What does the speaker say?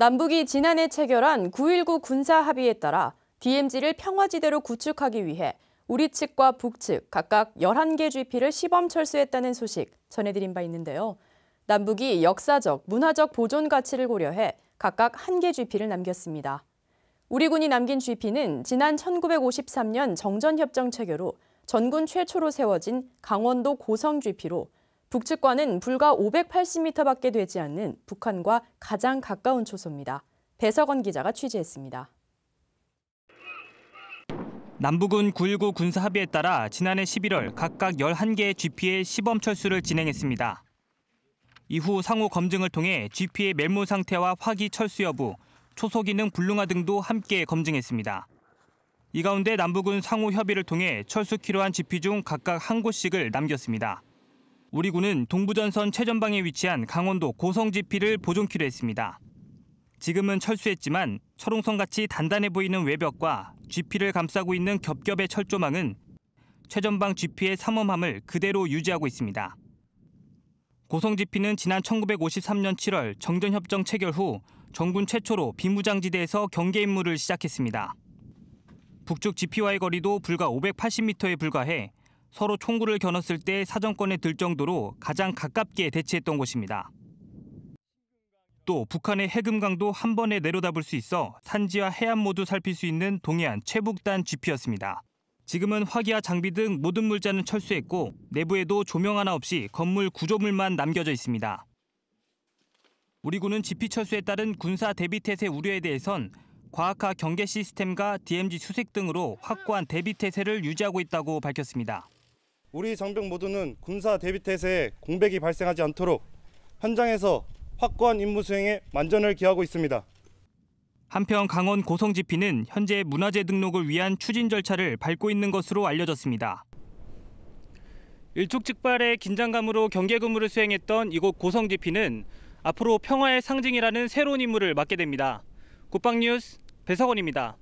남북이 지난해 체결한 9.19 군사 합의에 따라 DMZ를 평화지대로 구축하기 위해 우리 측과 북측 각각 11개 GP를 시범 철수했다는 소식 전해드린 바 있는데요. 남북이 역사적, 문화적 보존 가치를 고려해 각각 1개 GP를 남겼습니다. 우리 군이 남긴 GP는 지난 1953년 정전협정 체결후 전군 최초로 세워진 강원도 고성 GP로 북측과는 불과 580m밖에 되지 않는 북한과 가장 가까운 초소입니다. 배석원 기자가 취재했습니다. 남북은 9.19 군사 합의에 따라 지난해 11월 각각 11개의 GP의 시범 철수를 진행했습니다. 이후 상호 검증을 통해 GP의 멜모 상태와 화기 철수 여부, 초소 기능 불능화 등도 함께 검증했습니다. 이 가운데 남북은 상호 협의를 통해 철수 키로한 GP 중 각각 한 곳씩을 남겼습니다. 우리 군은 동부전선 최전방에 위치한 강원도 고성지피를 보존키로 했습니다. 지금은 철수했지만 철옹성 같이 단단해 보이는 외벽과 지피를 감싸고 있는 겹겹의 철조망은 최전방 지피의 삼엄함을 그대로 유지하고 있습니다. 고성지피는 지난 1953년 7월 정전협정 체결 후 정군 최초로 비무장지대에서 경계 임무를 시작했습니다. 북쪽 지피와의 거리도 불과 580m에 불과해 서로 총구를 겨눴을 때 사정권에 들 정도로 가장 가깝게 대치했던 곳입니다. 또 북한의 해금 강도 한 번에 내려다볼 수 있어 산지와 해안 모두 살필 수 있는 동해안 최북단 GP였습니다. 지금은 화기와 장비 등 모든 물자는 철수했고 내부에도 조명 하나 없이 건물 구조물만 남겨져 있습니다. 우리 군은 GP 철수에 따른 군사 대비 태세 우려에 대해선 과학화 경계 시스템과 DMZ 수색 등으로 확고한 대비 태세를 유지하고 있다고 밝혔습니다. 우리 장병 모두는 군사 대비태세에 공백이 발생하지 않도록 현장에서 확고한 임무 수행에 만전을 기하고 있습니다. 한편 강원 고성지피는 현재 문화재 등록을 위한 추진 절차를 밟고 있는 것으로 알려졌습니다. 일촉즉발의 긴장감으로 경계 근무를 수행했던 이곳 고성지피는 앞으로 평화의 상징이라는 새로운 임무를 맡게 됩니다. 국방뉴스 배석원입니다.